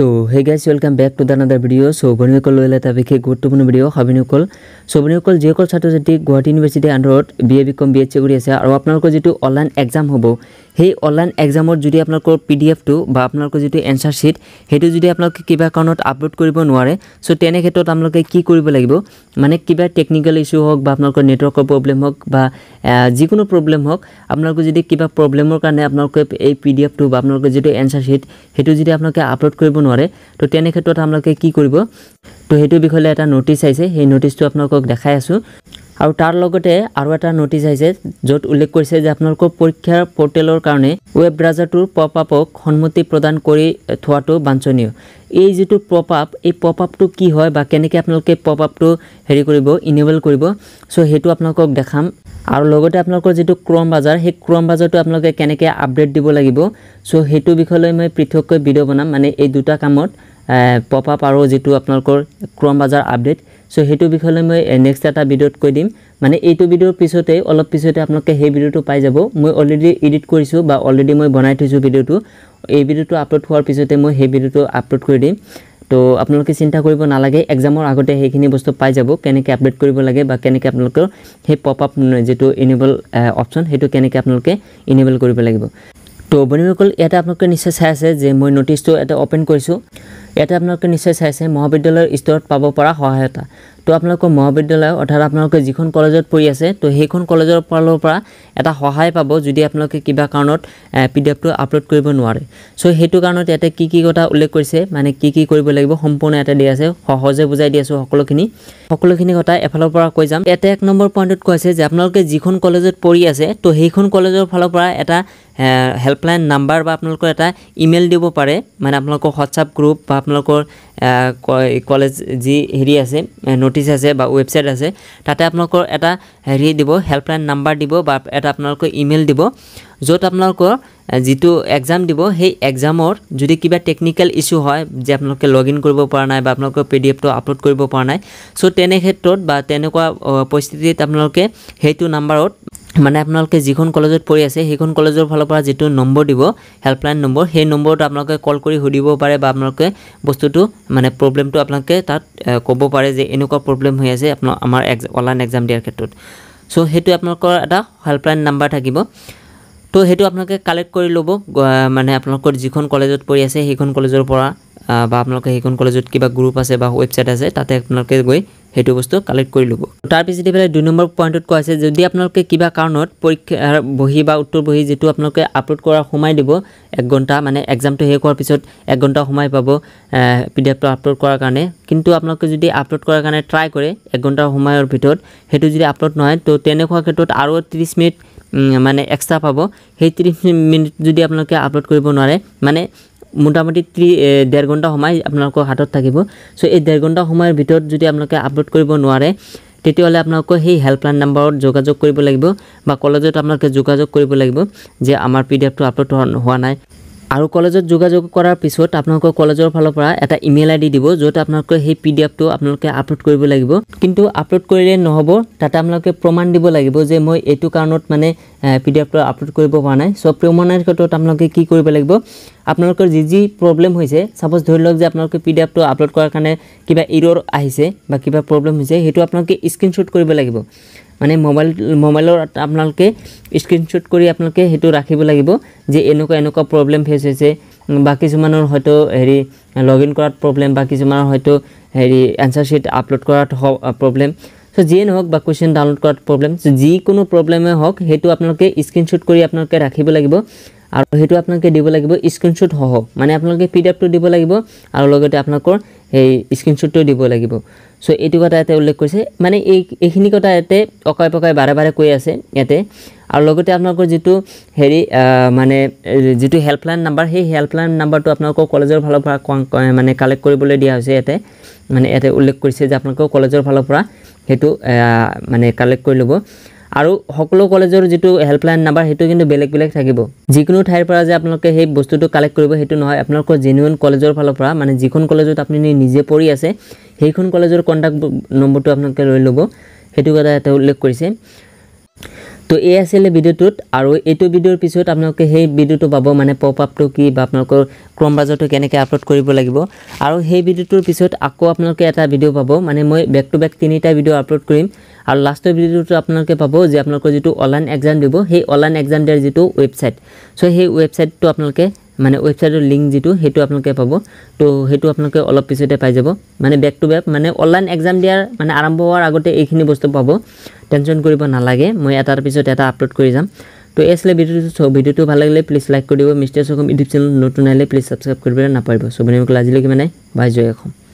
তো hey guys welcome back to the another video' চ' ভনীসকল লৈ এটা বিশেষ গুৰুত্বপূৰ্ণ ভিডিঅ' হাবিনীসকল চ' ভনীসকল যিসকল ছাত্ৰ ছাত্ৰী গুৱাহাটী ইউনিভাৰ্চিটিৰ আণ্ডাৰত B A B com B H C কৰি আছে আৰু আপোনালোকৰ যিটো অনলাইন এক্সাম হ'ব সেই অনলাইন এক্সামত যদি আপোনালোকৰ পি ডি এফটো বা আপোনালোকৰ যিটো এনচাৰ শ্বীট সেইটো যদি আপোনালোকে কিবা কাৰণত আপলোড কৰিব নোৱাৰে চ' তেনে ক্ষেত্ৰত আপোনালোকে কি কৰিব লাগিব মানে কিবা টেকনিকেল ইছ্যু হওক বা আপোনালোকৰ নেটৱৰ্কৰ প্ৰব্লেম হওক বা যিকোনো প্ৰব্লেম হওক আপোনালোকৰ যদি কিবা প্ৰব্লেমৰ কাৰণে আপোনালোকে এই পি ডি এফটো বা আপোনালোকৰ যিটো এনচাৰ শ্বীট সেইটো যদি আপোনালোকে আপলোড কৰিব নোৱাৰে তো তেনে ক্ষেত্ৰত আপোনালোকে কি কৰিব তো সেইটো বিষয়লৈ এটা ন'টিছ আহিছে সেই ন'টিছটো আপোনালোকক দেখাই আছো আৰু তাৰ লগতে আৰু এটা নটিচ আহিছে য'ত উল্লেখ কৰিছে যে আপোনালোকৰ পৰীক্ষাৰ পৰ্টেলৰ কাৰণে ৱেব ব্ৰাজাৰটোৰ পপ আপক সন্মতি প্ৰদান কৰি থোৱাটো বাঞ্ছনীয় এই যিটো পপ আপ এই পপ আপটো কি হয় বা কেনেকৈ আপোনালোকে পপ আপটো হেৰি কৰিব ইনেবল কৰিব চ' সেইটো আপোনালোকক দেখাম আৰু লগতে আপোনালোকৰ যিটো ক্ৰম বাজাৰ সেই ক্ৰম বাজাৰটো আপোনালোকে কেনেকৈ আপডেট দিব লাগিব চ' সেইটো বিষয়লৈ মই পৃথককৈ ভিডিঅ' বনাম মানে এই দুটা কামত পপ আপ আৰু যিটো আপোনালোকৰ ক্ৰম বাজাৰ আপডেট চ' সেইটো বিষয়লৈ মই নেক্সট এটা ভিডিঅ'ত কৈ দিম মানে এইটো ভিডিঅ'ৰ পিছতে অলপ পিছতে আপোনালোকে সেই ভিডিঅ'টো পাই যাব মই অলৰেডি এডিট কৰিছোঁ বা অলৰেডি মই বনাই থৈছোঁ ভিডিঅ'টো এই ভিডিঅ'টো আপলোড হোৱাৰ পিছতে মই সেই ভিডিঅ'টো আপলোড কৰি দিম তো আপোনালোকে চিন্তা কৰিব নালাগে এক্সামৰ আগতে সেইখিনি বস্তু পাই যাব কেনেকৈ আপডেট কৰিব লাগে বা কেনেকৈ আপোনালোকৰ সেই পপ আপ যিটো ইনেবল অপশ্যন সেইটো কেনেকৈ আপোনালোকে ইনেবল কৰিব লাগিব তো বন্ধুসকল এটা আপোনালোকে নিশ্চয় চাই আছে যে মই ন'টিছটো এটা অ'পেন কৰিছোঁ ইয়াতে আপোনালোকে নিশ্চয় চাইছে মহাবিদ্যালয়ৰ স্তৰত পাব পৰা সহায়তা তো আপোনালোকৰ মহাবিদ্যালয় অৰ্থাৎ আপোনালোকে যিখন কলেজত পঢ়ি আছে তো সেইখন কলেজৰ ফালৰ পৰা এটা সহায় পাব যদি আপোনালোকে কিবা কাৰণত পি ডি এফটো আপলোড কৰিব নোৱাৰে চ' সেইটো কাৰণত ইয়াতে কি কি কথা উল্লেখ কৰিছে মানে কি কি কৰিব লাগিব সম্পূৰ্ণ ইয়াতে দিয়া আছে সহজে বুজাই দি আছোঁ সকলোখিনি সকলোখিনি কথা এফালৰ পৰা কৈ যাম ইয়াতে এক নম্বৰ পইণ্টত কৈ আছে যে আপোনালোকে যিখন কলেজত পঢ়ি আছে তো সেইখন কলেজৰ ফালৰ পৰা এটা হেল্পলাইন নাম্বাৰ বা আপোনালোকৰ এটা ইমেইল দিব পাৰে মানে আপোনালোকৰ হোৱাটছআপ গ্ৰুপ বা আপোনালোকৰ কলেজ যি হেৰি আছে ন'টিছ আছে বা ৱেবছাইট আছে তাতে আপোনালোকৰ এটা হেৰি দিব হেল্পলাইন নাম্বাৰ দিব বা এটা আপোনালোকৰ ইমেইল দিব য'ত আপোনালোকৰ যিটো এক্সাম দিব সেই এক্সামৰ যদি কিবা টেকনিকেল ইছ্যু হয় যে আপোনালোকে লগ ইন কৰিব পৰা নাই বা আপোনালোকৰ পি ডি এফটো আপলোড কৰিব পৰা নাই চ' তেনে ক্ষেত্ৰত বা তেনেকুৱা পৰিস্থিতিত আপোনালোকে সেইটো নাম্বাৰত মানে আপোনালোকে যিখন কলেজত পঢ়ি আছে সেইখন কলেজৰ ফালৰ পৰা যিটো নম্বৰ দিব হেল্পলাইন নম্বৰ সেই নম্বৰটো আপোনালোকে কল কৰি সুধিব পাৰে বা আপোনালোকে বস্তুটো মানে প্ৰব্লেমটো আপোনালোকে তাত ক'ব পাৰে যে এনেকুৱা প্ৰব্লেম হৈ আছে আপোনাৰ আমাৰ এক অনলাইন এক্সাম দিয়াৰ ক্ষেত্ৰত চ' সেইটো আপোনালোকৰ এটা হেল্পলাইন নাম্বাৰ থাকিব ত' সেইটো আপোনালোকে কালেক্ট কৰি ল'ব মানে আপোনালোকৰ যিখন কলেজত পঢ়ি আছে সেইখন কলেজৰ পৰা বা আপোনালোকে সেইখন কলেজত কিবা গ্ৰুপ আছে বা ৱেবছাইট আছে তাতে আপোনালোকে গৈ সেইটো বস্তু কালেক্ট কৰি ল'ব তাৰ পিছতে পেলাই দুই নম্বৰ পইণ্টত কোৱা আছে যদি আপোনালোকে কিবা কাৰণত পৰীক্ষা বহি বা উত্তৰ বহি যিটো আপোনালোকে আপলোড কৰা সোমাই দিব এক ঘণ্টা মানে এক্সামটো শেষ হোৱাৰ পিছত এক ঘণ্টা সোমাই পাব পি আপলোড কৰাৰ কাৰণে কিন্তু আপোনালোকে যদি আপলোড কৰাৰ কাৰণে ট্ৰাই কৰে এক ঘণ্টা সময়ৰ ভিতৰত সেইটো যদি আপলোড নহয় তো তেনেকুৱা ক্ষেত্ৰত আৰু ত্ৰিছ মিনিট মানে এক্সট্ৰা পাব সেই ত্ৰিছ মিনিট যদি আপোনালোকে আপলোড কৰিব নোৱাৰে মানে মোটামুটি ত্ৰি ডেৰ ঘণ্টা সময় আপোনালোকৰ হাতত থাকিব চ' এই ডেৰ ঘণ্টা সময়ৰ ভিতৰত যদি আপোনালোকে আপলোড কৰিব নোৱাৰে তেতিয়াহ'লে আপোনালোকৰ সেই হেল্পলাইন নাম্বাৰত যোগাযোগ কৰিব লাগিব বা কলেজত আপোনালোকে যোগাযোগ কৰিব লাগিব যে আমাৰ পি ডি এফটো আপলোড হোৱা নাই আৰু কলেজত যোগাযোগ কৰাৰ পিছত আপোনালোকৰ কলেজৰ ফালৰ পৰা এটা ইমেইল আইডি দিব য'ত আপোনালোকে সেই পি ডি এফটো আপোনালোকে আপলোড কৰিব লাগিব কিন্তু আপলোড কৰিলে নহ'ব তাতে আপোনালোকে প্ৰমাণ দিব লাগিব যে মই এইটো কাৰণত মানে পি ডি এফটো আপলোড কৰিব পৰা নাই চ' প্ৰমাণৰ ক্ষেত্ৰত আপোনালোকে কি কৰিব লাগিব আপোনালোকৰ যি যি প্ৰব্লেম হৈছে চাপ'জ ধৰি লওক যে আপোনালোকে পি ডি এফটো আপলোড কৰাৰ কাৰণে কিবা ইৰ আহিছে বা কিবা প্ৰব্লেম হৈছে সেইটো আপোনালোকে স্ক্ৰীনশ্বট কৰিব লাগিব মানে মোবাইল মোবাইলত আপোনালোকে স্ক্ৰীনশ্বট কৰি আপোনালোকে সেইটো ৰাখিব লাগিব যে এনেকুৱা এনেকুৱা প্ৰব্লেম ফেচ হৈছে বা কিছুমানৰ হয়তো হেৰি লগ ইন কৰাত প্ৰব্লেম বা কিছুমানৰ হয়তো হেৰি এনচাৰ শ্বিট আপলোড কৰাত প্ৰব্লেম চ' যিয়ে নহওক বা কুৱেশ্যন ডাউনলোড কৰাত প্ৰব্লেম চ' যিকোনো প্ৰব্লেমেই হওক সেইটো আপোনালোকে স্ক্ৰীনশ্বট কৰি আপোনালোকে ৰাখিব লাগিব আৰু সেইটো আপোনালোকে দিব লাগিব স্ক্ৰীনশ্বট সহ মানে আপোনালোকে পি ডি এফটো দিব লাগিব আৰু লগতে আপোনালোকৰ সেই স্ক্ৰীনশ্বটটো দিব লাগিব চ' এইটো কথা ইয়াতে উল্লেখ কৰিছে মানে এই এইখিনি কথা ইয়াতে অকাই পকাই বাৰে বাৰে কৈ আছে ইয়াতে আৰু লগতে আপোনালোকৰ যিটো হেৰি মানে যিটো হেল্পলাইন নাম্বাৰ সেই হেল্পলাইন নাম্বাৰটো আপোনালোকৰ কলেজৰ ফালৰ পৰা মানে কালেক্ট কৰিবলৈ দিয়া হৈছে ইয়াতে মানে ইয়াতে উল্লেখ কৰিছে যে আপোনালোকৰ কলেজৰ ফালৰ পৰা সেইটো মানে কালেক্ট কৰি ল'ব আৰু সকলো কলেজৰ যিটো হেল্পলাইন নাম্বাৰ সেইটো কিন্তু বেলেগ বেলেগ থাকিব যিকোনো ঠাইৰ পৰা যে আপোনালোকে সেই বস্তুটো কালেক্ট কৰিব সেইটো নহয় আপোনালোকৰ জেনুৱেন কলেজৰ ফালৰ পৰা মানে যিখন কলেজত আপুনি নিজে পঢ়ি আছে সেইখন কলেজৰ কণ্টেক্ট নম্বৰটো আপোনালোকে লৈ ল'ব সেইটো কথা এটা উল্লেখ কৰিছে তো এই আছিলে ভিডিঅ'টোত আৰু এইটো ভিডিঅ'ৰ পিছত আপোনালোকে সেই ভিডিঅ'টো পাব মানে পপ আপটো কি বা আপোনালোকৰ ক্ৰম ক্ৰমবাজাৰটো কেনেকৈ আপলোড কৰিব লাগিব আৰু সেই ভিডিঅ'টোৰ পিছত আকৌ আপোনালোকে এটা ভিডিঅ' পাব মানে মই বেক টু বেক তিনিটা ভিডিঅ' আপলোড কৰিম আৰু লাষ্টৰ ভিডিঅ'টো আপোনালোকে পাব যে আপোনালোকৰ যিটো অনলাইন এক্সাম দিব সেই অনলাইন এক্সাম দিয়াৰ যিটো ৱেবছাইট চ' সেই ৱেবছাইটটো আপোনালোকে মানে ৱেবছাইটৰ লিংক যিটো সেইটো আপোনালোকে পাব তো সেইটো আপোনালোকে অলপ পিছতে পাই যাব মানে বেক টু বেক মানে অনলাইন এক্সাম দিয়াৰ মানে আৰম্ভ হোৱাৰ আগতে এইখিনি বস্তু পাব টেনশ্যন কৰিব নালাগে মই এটাৰ পিছত এটা আপলোড কৰি যাম তো এই আছিলে ভিডিঅ'টো চ' ভিডিঅ'টো ভাল লাগিলে প্লিজ লাইক কৰি দিব মিষ্টাৰ চকম ইউটিউব চেনেল নতুন আহিলে প্লিজ ছাবস্ক্ৰাইব কৰিবলৈ নাপাৰিব চ' বুলি মোক আজিলৈকে মানে বাই জয় অসম